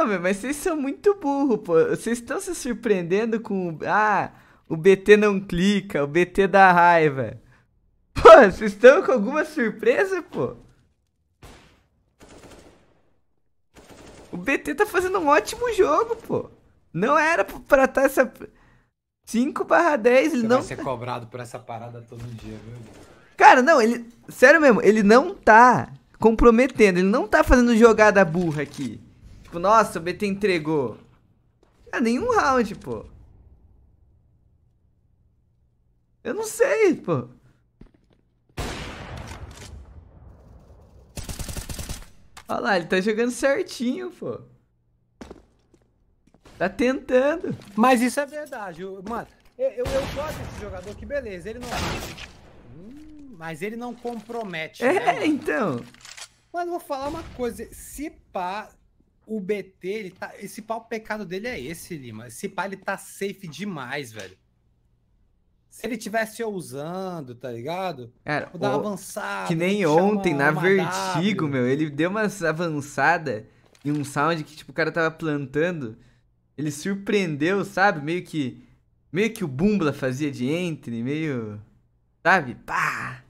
Não, meu, mas vocês são muito burro, pô. Vocês estão se surpreendendo com. Ah, o BT não clica, o BT dá raiva. Pô, vocês estão com alguma surpresa, pô? O BT tá fazendo um ótimo jogo, pô. Não era pra estar tá essa. 5 barra 10, ele Você não. Vai ser tá. cobrado por essa parada todo dia, viu? Cara, não, ele. Sério mesmo, ele não tá comprometendo, ele não tá fazendo jogada burra aqui. Tipo, nossa, o BT entregou. É nenhum round, pô. Eu não sei, pô. Olha lá, ele tá jogando certinho, pô. Tá tentando. Mas isso é verdade. Mano, eu, eu, eu gosto desse jogador, que beleza. Ele não... É. Hum, mas ele não compromete. Né, é, né, então. Mas eu vou falar uma coisa. Se pá, o BT, ele tá, esse pau pecado dele é esse, Lima. Esse pá, ele tá safe demais, velho. Se ele tivesse usando tá ligado? Cara, o... avançada. Que nem ontem, na Vertigo, w. meu, ele deu umas avançada e um sound que, tipo, o cara tava plantando. Ele surpreendeu, sabe? Meio que. Meio que o Bumbla fazia de entre, meio. Sabe? Pá!